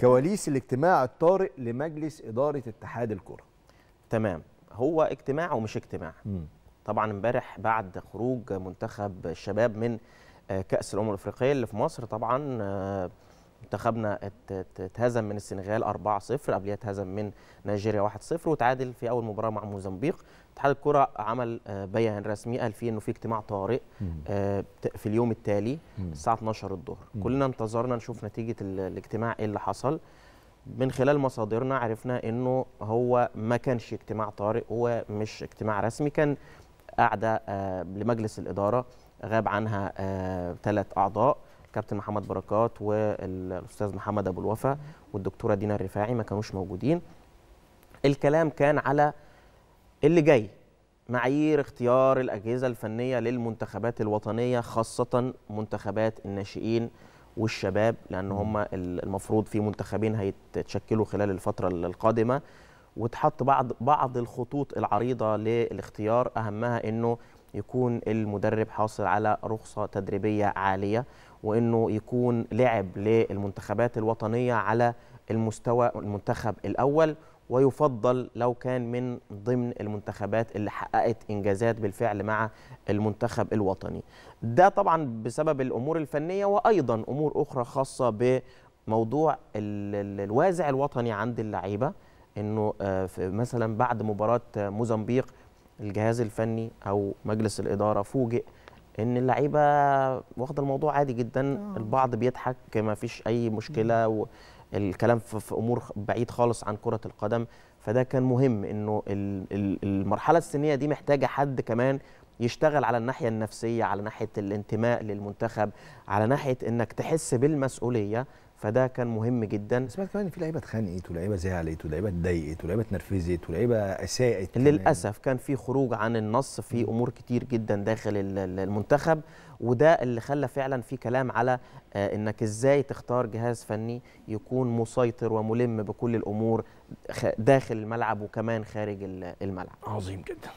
كواليس الاجتماع الطارئ لمجلس إدارة اتحاد الكرة تمام هو اجتماع ومش اجتماع م. طبعا امبارح بعد خروج منتخب الشباب من آه، كأس الأمم الأفريقية اللي في مصر طبعا آه، منتخبنا اتهزم من السنغال 4-0 قبليها اتهزم من نيجيريا 1-0 وتعادل في اول مباراه مع موزمبيق اتحاد الكره عمل آه، بيان رسمي قال فيه انه في اجتماع طارئ آه، في اليوم التالي الساعه 12 الظهر كلنا انتظرنا نشوف نتيجه الاجتماع ايه اللي حصل من خلال مصادرنا عرفنا انه هو ما كانش اجتماع طارئ هو مش اجتماع رسمي كان قاعده آه، لمجلس الاداره غاب عنها ثلاث اعضاء كابتن محمد بركات والاستاذ محمد ابو الوفا والدكتوره دينا الرفاعي ما كانوش موجودين الكلام كان على اللي جاي معايير اختيار الاجهزه الفنيه للمنتخبات الوطنيه خاصه منتخبات الناشئين والشباب لان هم المفروض في منتخبين هيتشكلوا خلال الفتره القادمه وتحط بعض بعض الخطوط العريضه للاختيار اهمها انه يكون المدرب حاصل على رخصة تدريبية عالية وأنه يكون لعب للمنتخبات الوطنية على المستوى المنتخب الأول ويفضل لو كان من ضمن المنتخبات اللي حققت انجازات بالفعل مع المنتخب الوطني ده طبعا بسبب الامور الفنيه وايضا امور اخرى خاصه بموضوع الوازع الوطني عند اللعيبه انه آه، مثلا بعد مباراه موزمبيق الجهاز الفني او مجلس الاداره فوجئ ان اللعيبه واخده الموضوع عادي جدا أوه. البعض بيضحك ما فيش اي مشكله والكلام في امور بعيد خالص عن كره القدم فده كان مهم انه المرحله السنيه دي محتاجه حد كمان يشتغل على الناحيه النفسيه على ناحيه الانتماء للمنتخب على ناحيه انك تحس بالمسؤوليه فده كان مهم جدا سمعت كمان في لعيبه اتخانقت ولعيبه زعلت ولعيبه اتضايقت ولعيبه اتنرفزت ولعيبه اساءت للاسف كان في خروج عن النص في امور كتير جدا داخل المنتخب وده اللي خلى فعلا في كلام على آه، انك ازاي تختار جهاز فني يكون مسيطر وملم بكل الامور داخل الملعب وكمان خارج الملعب عظيم جدا